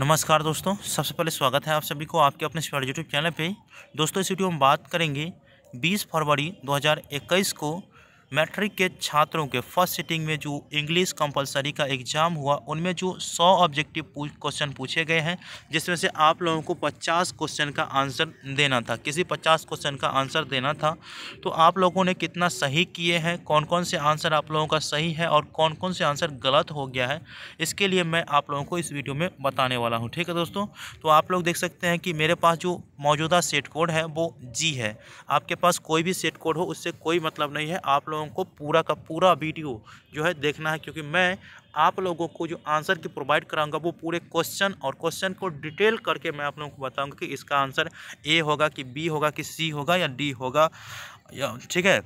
नमस्कार दोस्तों सबसे पहले स्वागत है आप सभी को आपके अपने यूट्यूब चैनल पे दोस्तों इस वीडियो में बात करेंगे 20 फरवरी 2021 को मैट्रिक के छात्रों के फर्स्ट सिटिंग में जो इंग्लिश कंपलसरी का एग्ज़ाम हुआ उनमें जो सौ ऑब्जेक्टिव क्वेश्चन पूछे गए हैं जिसमें से आप लोगों को पचास क्वेश्चन का आंसर देना था किसी पचास क्वेश्चन का आंसर देना था तो आप लोगों ने कितना सही किए हैं कौन कौन से आंसर आप लोगों का सही है और कौन कौन से आंसर गलत हो गया है इसके लिए मैं आप लोगों को इस वीडियो में बताने वाला हूँ ठीक है दोस्तों तो आप लोग देख सकते हैं कि मेरे पास जो मौजूदा सेट कोड है वो जी है आपके पास कोई भी सेट कोड हो उससे कोई मतलब नहीं है आप लोग लोगों को पूरा का पूरा वीडियो जो है देखना है क्योंकि मैं आप लोगों को जो आंसर की प्रोवाइड कराऊंगा वो पूरे क्वेश्चन और क्वेश्चन को डिटेल करके मैं आप लोगों को बताऊंगा कि इसका आंसर ए होगा कि बी होगा कि सी होगा या डी होगा या ठीक है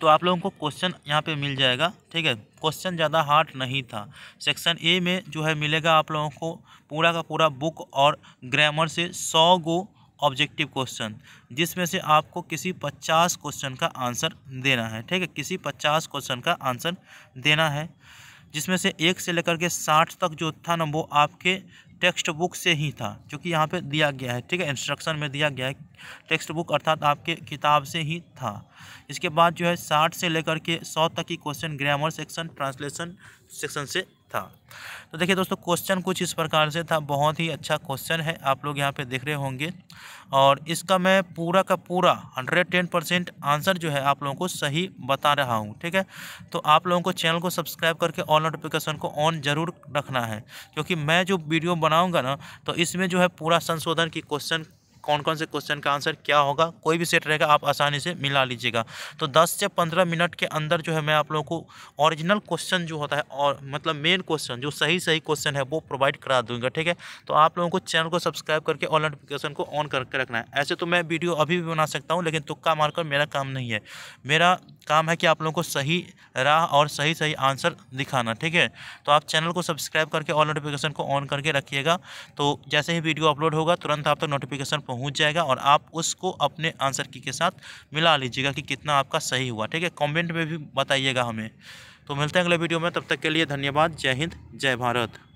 तो आप लोगों को क्वेश्चन यहाँ पे मिल जाएगा ठीक है क्वेश्चन ज़्यादा हार्ड नहीं था सेक्शन ए में जो है मिलेगा आप लोगों को पूरा का पूरा बुक और ग्रामर से सौ गो ऑब्जेक्टिव क्वेश्चन जिसमें से आपको किसी पचास क्वेश्चन का आंसर देना है ठीक है किसी पचास क्वेश्चन का आंसर देना है जिसमें से एक से लेकर के साठ तक जो था ना वो आपके टेक्स्ट बुक से ही था जो कि यहाँ पे दिया गया है ठीक है इंस्ट्रक्शन में दिया गया है टेक्स्ट बुक अर्थात आपके किताब से ही था इसके बाद जो है साठ से लेकर के सौ तक की question grammar section translation section से था तो देखिए दोस्तों क्वेश्चन कुछ इस प्रकार से था बहुत ही अच्छा क्वेश्चन है आप लोग यहाँ पे देख रहे होंगे और इसका मैं पूरा का पूरा हंड्रेड टेन परसेंट आंसर जो है आप लोगों को सही बता रहा हूँ ठीक है तो आप लोगों को चैनल को सब्सक्राइब करके ऑल नोटिफिकेशन को ऑन ज़रूर रखना है क्योंकि मैं जो वीडियो बनाऊँगा ना तो इसमें जो है पूरा संशोधन की क्वेश्चन कौन कौन से क्वेश्चन का आंसर क्या होगा कोई भी सेट रहेगा आप आसानी से मिला लीजिएगा तो दस से पंद्रह मिनट के अंदर जो है मैं आप लोगों को ओरिजिनल क्वेश्चन जो होता है और मतलब मेन क्वेश्चन जो सही सही क्वेश्चन है वो प्रोवाइड करा दूंगा ठीक है तो आप लोगों को चैनल को सब्सक्राइब करके और नोटिफिकेशन को ऑन करके रखना है ऐसे तो मैं वीडियो अभी भी बना सकता हूँ लेकिन तुक्का मारकर मेरा काम नहीं है मेरा काम है कि आप लोगों को सही राह और सही सही आंसर दिखाना ठीक है तो आप चैनल को सब्सक्राइब करके और नोटिफिकेशन को ऑन करके रखिएगा तो जैसे ही वीडियो अपलोड होगा तुरंत आप तक तो नोटिफिकेशन पहुँच जाएगा और आप उसको अपने आंसर की के साथ मिला लीजिएगा कि कितना आपका सही हुआ ठीक है कॉमेंट में भी बताइएगा हमें तो मिलते हैं अगले वीडियो में तब तक के लिए धन्यवाद जय हिंद जय भारत